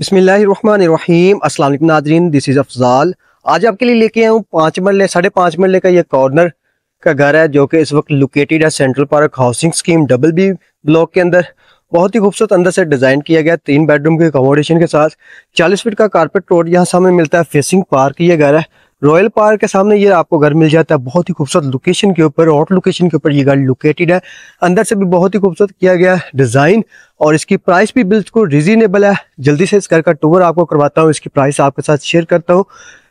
बसमीम असल Nadreen this is Afzal आज आपके लिए लेके आया हूँ पाँच मरले साढ़े पाँच मरले का ये कॉर्नर का घर है जो कि इस वक्त लोकेटेड है central park housing scheme double B block के अंदर बहुत ही खूबसूरत अंदर से डिज़ाइन किया गया तीन बेडरूम के अकोमोडेशन के साथ चालीस फीट का कारपेट रोड यहाँ सामने मिलता है फेसिंग पार्क ये घर है रॉयल पार्क के सामने ये आपको घर मिल जाता है बहुत ही खूबसूरत लोकेशन के ऊपर हॉट लोकेशन के ऊपर ये घर लोकेटेड है अंदर से भी बहुत ही खूबसूरत किया गया डिज़ाइन और इसकी प्राइस भी बिल्कुल रिजनेबल है जल्दी से इस घर का टूर आपको करवाता हूँ इसकी प्राइस आपके साथ शेयर करता हूँ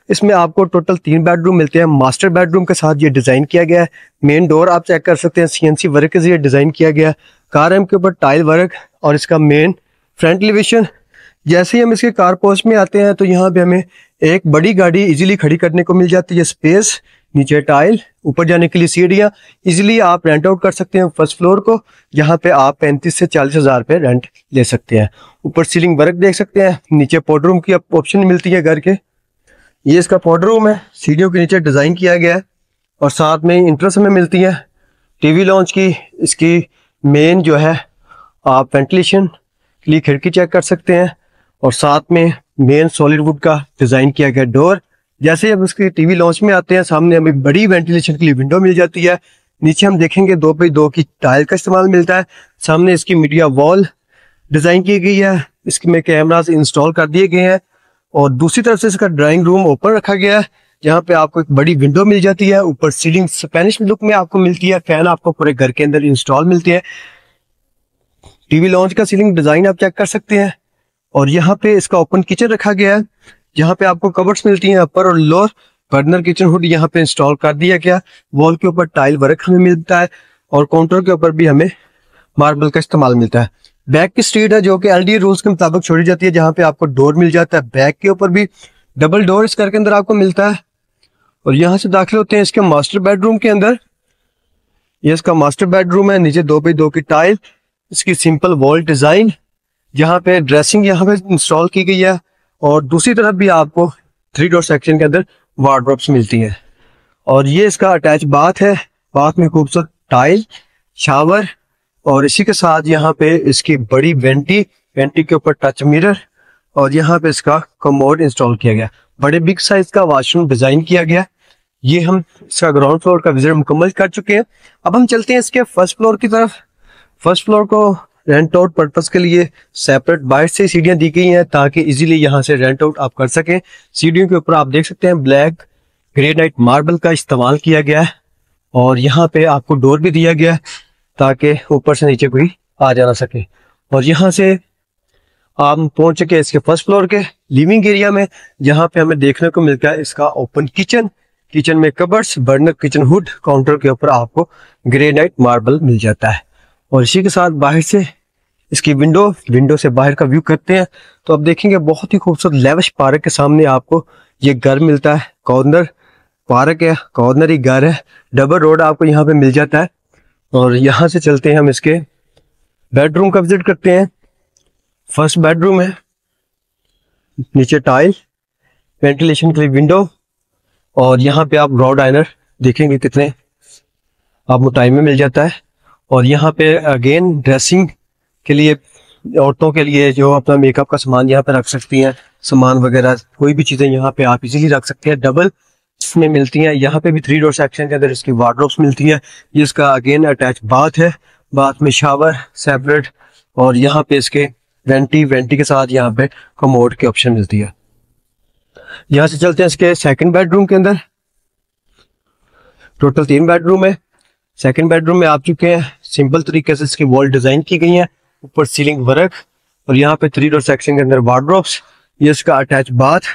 इसमें आपको टोटल तीन बेडरूम मिलते हैं मास्टर बेडरूम के साथ ये डिज़ाइन किया गया है मेन डोर आप चेक कर सकते हैं सीएनसी वर्क के जरिए डिज़ाइन किया गया है कार एम के ऊपर टाइल वर्क और इसका मेन फ्रंट एलिवेशन जैसे ही हम इसके कार पोस्ट में आते हैं तो यहाँ पे हमें एक बड़ी गाड़ी इजीली खड़ी करने को मिल जाती है स्पेस नीचे टाइल ऊपर जाने के लिए सीढ़ियाँ इजीली आप रेंट आउट कर सकते हैं फर्स्ट फ्लोर को जहाँ पे आप पैंतीस से चालीस हज़ार रुपये रेंट ले सकते हैं ऊपर सीलिंग वर्क देख सकते हैं नीचे पोडरूम की ऑप्शन मिलती है घर के ये इसका पोडरूम है सीढ़ियों के नीचे डिज़ाइन किया गया है और साथ में इंटरेस्ट हमें मिलती है टीवी लॉन्च की इसकी मेन जो है आप वेंटिलेशन के लिए खिड़की चेक कर सकते हैं और साथ में मेन सॉलिड वुड का डिजाइन किया गया डोर जैसे हम उसके टीवी लॉन्च में आते हैं सामने हमें बड़ी वेंटिलेशन के लिए विंडो मिल जाती है नीचे हम देखेंगे दो पे दो की टाइल का इस्तेमाल मिलता है सामने इसकी मीडिया वॉल डिजाइन की गई है इसमें कैमराज इंस्टॉल कर दिए गए हैं और दूसरी तरफ से इसका ड्राइंग रूम ओपन रखा गया है जहाँ पे आपको एक बड़ी विंडो मिल जाती है ऊपर सीलिंग स्पेनिश लुक में आपको मिलती है फैन आपको पूरे घर के अंदर इंस्टॉल मिलती है टीवी लॉन्च का सीलिंग डिजाइन आप चेक कर सकते हैं और यहाँ पे इसका ओपन किचन रखा गया है यहाँ पे आपको कवर्स मिलती हैं अपर और लोअर बर्नर किचन हुड यहाँ पे इंस्टॉल कर दिया गया वॉल के ऊपर टाइल वर्क हमें मिलता है और काउंटर के ऊपर भी हमें मार्बल का इस्तेमाल मिलता है बैक की स्ट्रीट है जो कि एलडीए रूल्स के मुताबिक छोड़ी जाती है जहाँ पे आपको डोर मिल जाता है बैक के ऊपर भी डबल डोर इस घर के अंदर आपको मिलता है और यहाँ से दाखिल होते हैं इसके मास्टर बेडरूम के अंदर ये इसका मास्टर बेडरूम है नीचे दो पे दो की टाइल इसकी सिंपल वॉल डिजाइन यहाँ पे ड्रेसिंग यहाँ पे इंस्टॉल की गई है और दूसरी तरफ भी आपको थ्री डोर सेक्शन के अंदर वार्ड्रॉप्स मिलती हैं और ये इसका अटैच बाथ है बाथ में खूबसूरत टाइल शावर और इसी के साथ यहाँ पे इसकी बड़ी वेंटी वेंटी के ऊपर टच मिरर और यहाँ पे इसका कमोड इंस्टॉल किया गया बड़े बिग साइज का वॉशरूम डिजाइन किया गया ये हम इसका ग्राउंड फ्लोर का विजिट मुकम्मल कर चुके हैं अब हम चलते हैं इसके फर्स्ट फ्लोर की तरफ फर्स्ट फ्लोर को रेंट आउट पर्पज के लिए सेपरेट बाइट से सीढ़ियां दी गई हैं ताकि इजीली यहां से रेंट आउट आप कर सकें सीढ़ियों के ऊपर आप देख सकते हैं ब्लैक ग्रेनाइट मार्बल का इस्तेमाल किया गया है और यहाँ पे आपको डोर भी दिया गया है ताकि ऊपर से नीचे कोई आ जा ना सके और यहाँ से आप पहुंच चुके इसके फर्स्ट फ्लोर के लिविंग एरिया में जहाँ पे हमें देखने को मिलता है इसका ओपन किचन किचन में cupboards burner kitchen hood counter के ऊपर आपको ग्रेनाइट मार्बल मिल जाता है और इसी के साथ बाहर से इसकी विंडो विंडो से बाहर का व्यू करते हैं तो आप देखेंगे बहुत ही खूबसूरत लेवश पार्क के सामने आपको ये घर मिलता है कॉर्नर पार्क है कॉर्नर ही घर है डबल रोड आपको यहाँ पे मिल जाता है और यहाँ से चलते हैं हम इसके बेडरूम का विजिट करते हैं फर्स्ट बेडरूम है नीचे टाइल वेंटिलेशन के लिए विंडो और यहाँ पे आप रॉड आइनर देखेंगे कितने आपको टाइम में मिल जाता है और यहाँ पे अगेन ड्रेसिंग के लिए औरतों के लिए जो अपना मेकअप का सामान यहाँ पे रख सकती हैं सामान वगैरह कोई भी चीज़ें यहाँ पे आप इजीली रख सकते हैं डबल इसमें मिलती हैं यहाँ पे भी थ्री डोर सेक्शन के अंदर इसकी वार्ड्रोब्स मिलती है जिसका अगेन अटैच बाथ है बाथ में शावर सेपरेट और यहाँ पे इसके वेंटी वेंटी के साथ यहाँ पे कमोड की ऑप्शन मिलती है यहाँ से चलते हैं इसके सेकंड बेडरूम के अंदर टोटल तीन बेडरूम है सेकेंड बेडरूम में आ चुके हैं सिंपल तरीके से इसकी वॉल डिजाइन की गई है ऊपर सीलिंग वर्क और यहाँ पे थ्री डोर सेक्शन के अंदर वार्ड्रॉप्स ये इसका अटैच बाथ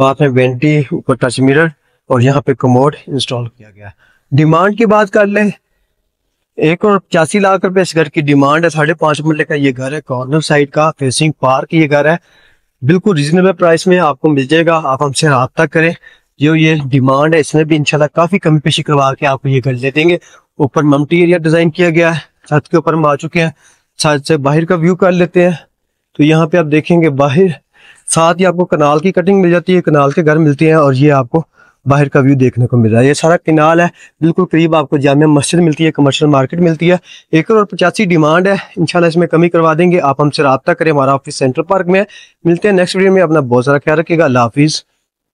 बाथ में वेंटी ऊपर टच मिरर और यहाँ पे कमोड इंस्टॉल किया गया है डिमांड की बात कर ले एक और पचासी लाख रुपए इस घर की डिमांड है साढ़े पांच मिले का ये घर है कॉर्नर साइड का फेसिंग पार्क ये घर है बिल्कुल रिजनेबल प्राइस में आपको मिल जाएगा आप हमसे रबता करें जो ये डिमांड है इसमें भी इंशाल्लाह काफी कमी पेशी करवा के आपको ये घर ले देंगे ऊपर ममटी एरिया डिजाइन किया गया है छत के ऊपर हम आ चुके हैं छत से बाहर का व्यू कर लेते हैं तो यहाँ पे आप देखेंगे बाहर साथ ही आपको कनाल की कटिंग मिल जाती है कनाल के घर मिलते हैं और ये आपको बाहर का व्यू देखने को मिल रहा है ये सारा किनाल है बिल्कुल करीब आपको जामिया मस्जिद मिलती है कमर्शियल मार्केट मिलती है एक और पचासी डिमांड है इंशाल्लाह इसमें कमी करवा देंगे आप हमसे रबता करें हमारा ऑफिस सेंट्रल पार्क में है मिलते हैं नेक्स्ट वीडियो में अपना बहुत सारा ख्याल रखिएगा अल्लाह हाफिज़